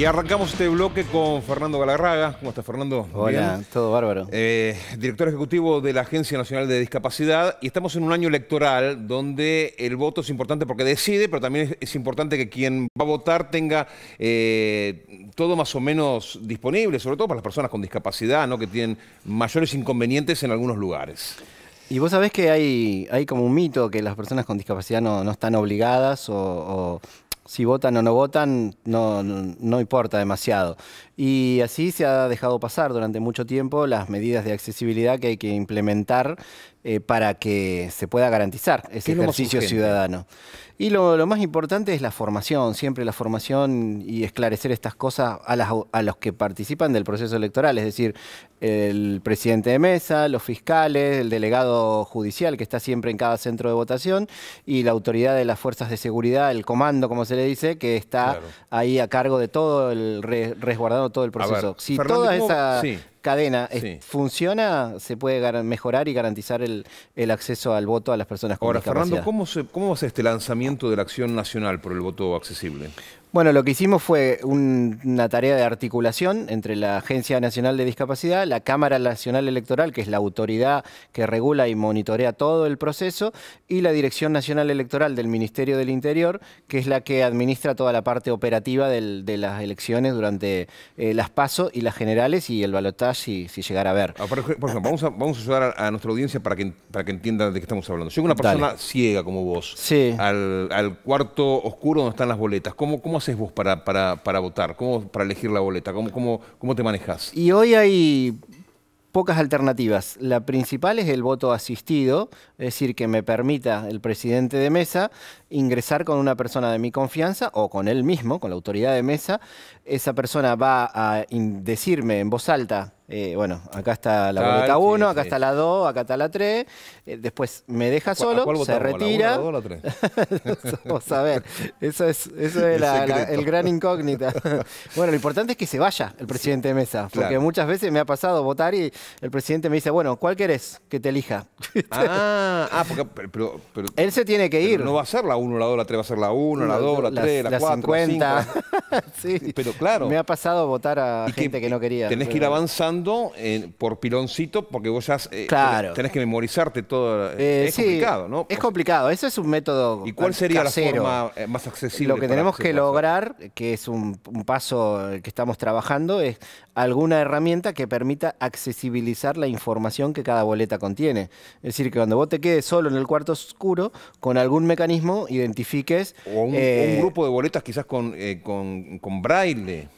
Y arrancamos este bloque con Fernando Galarraga. ¿Cómo estás, Fernando? Hola, todo bárbaro. Eh, director ejecutivo de la Agencia Nacional de Discapacidad. Y estamos en un año electoral donde el voto es importante porque decide, pero también es, importante que quien va a votar tenga eh, todo más o menos disponible, sobre todo para las personas con discapacidad, ¿no? que tienen mayores inconvenientes en algunos lugares. Y vos sabés que hay, hay como un mito que las personas con discapacidad no, están obligadas o si votan o no votan no, importa demasiado. Y así se ha dejado pasar durante mucho tiempo las medidas de accesibilidad que hay que implementar eh, para que se pueda garantizar ese ejercicio ciudadano. Y lo, más importante es la formación, siempre la formación y esclarecer estas cosas a, a los que participan del proceso electoral, es decir, el presidente de mesa, los fiscales, el delegado judicial que está siempre en cada centro de votación y la autoridad de las fuerzas de seguridad, el comando, como se le dice, que está ahí a cargo de todo el resguardado todo el proceso. si toda esa cadena funciona, se puede mejorar y garantizar el, acceso al voto a las personas con Ahora, Fernando, ¿cómo, se, ¿cómo va a este lanzamiento de la acción nacional por el voto accesible? Bueno, lo que hicimos fue una tarea de articulación entre la Agencia Nacional de Discapacidad, la Cámara Nacional Electoral, que es la autoridad que regula y monitorea todo el proceso, y la Dirección Nacional Electoral del Ministerio del Interior, que es la que administra toda la parte operativa de las elecciones durante eh, las PASO y las generales y el balotaje, si, llegara a ver. Ah, por ejemplo, vamos a, vamos a ayudar a, nuestra audiencia para que, entiendan de qué estamos hablando. Soy una persona ciega como vos, al, al, cuarto oscuro donde están las boletas, ¿cómo, cómo haces vos para, para, votar? ¿Cómo para elegir la boleta? ¿Cómo, cómo, cómo te manejas? Y hoy hay pocas alternativas. La principal es el voto asistido, es decir, que me permita el presidente de mesa ingresar con una persona de mi confianza o con él mismo, con la autoridad de mesa. Esa persona va a decirme en voz alta eh, bueno, acá está la Tal, boleta 1, acá está la 2, acá está la 3. Eh, después me deja solo, se retira. ¿La 1, la 2 la 3? Vamos a ver, eso es, eso es el, la, el gran incógnita. bueno, lo importante es que se vaya el presidente de mesa, porque muchas veces me ha pasado votar y el presidente me dice, bueno, ¿cuál querés que te elija? ah, ah, porque... Pero, Él se tiene que ir. No va a ser la 1, la 2, la 3, va a ser la 1, la 2, la 3, la 4, la 5. sí. Pero claro. Me ha pasado votar a gente que, no quería. Tenés que ir avanzando eh, por piloncito porque vos ya eh, tenés que memorizarte todo. Eh, es complicado, ¿no? Es complicado, ese es un método. ¿Y cuál sería la forma más accesible? Lo que tenemos que, lograr, que es un, paso que estamos trabajando, es alguna herramienta que permita accesibilizar la información que cada boleta contiene. Es decir, que cuando vos te quedes solo en el cuarto oscuro, con algún mecanismo identifiques... O un, grupo de boletas quizás con, con braille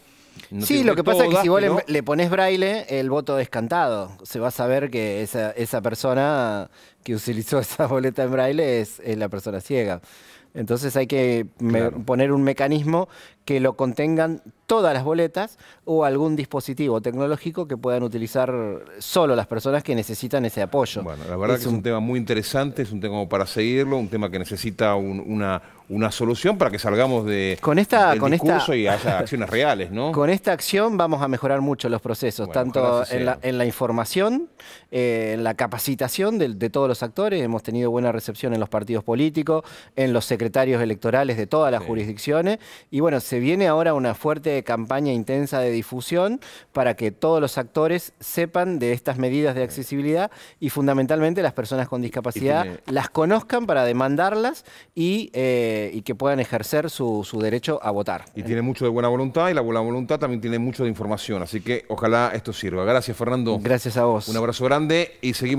sí, lo que pasa es que si vos le, pones braille, el voto descantado. Se va a saber que esa, esa persona que utilizó esa boleta en braille es la persona ciega. Entonces hay que poner un mecanismo que lo contengan todas las boletas o algún dispositivo tecnológico que puedan utilizar solo las personas que necesitan ese apoyo. Bueno, la verdad es que es un tema muy interesante, es un tema para seguirlo, un tema que necesita una, una solución para que salgamos de con esta con y haya acciones reales, ¿no? Con esta acción vamos a mejorar mucho los procesos, tanto en la, información, eh, en la capacitación de, de todos los actores. Hemos tenido buena recepción en los partidos políticos, en los secretarios secretarios electorales de todas las jurisdicciones. Y bueno, se viene ahora una fuerte campaña intensa de difusión para que todos los actores sepan de estas medidas de accesibilidad y fundamentalmente las personas con discapacidad las conozcan para demandarlas y, eh, que puedan ejercer su, derecho a votar. Y tiene mucho de buena voluntad y la buena voluntad también tiene mucho de información. Así que ojalá esto sirva. Gracias, Fernando. Gracias a vos. Un abrazo grande y seguimos.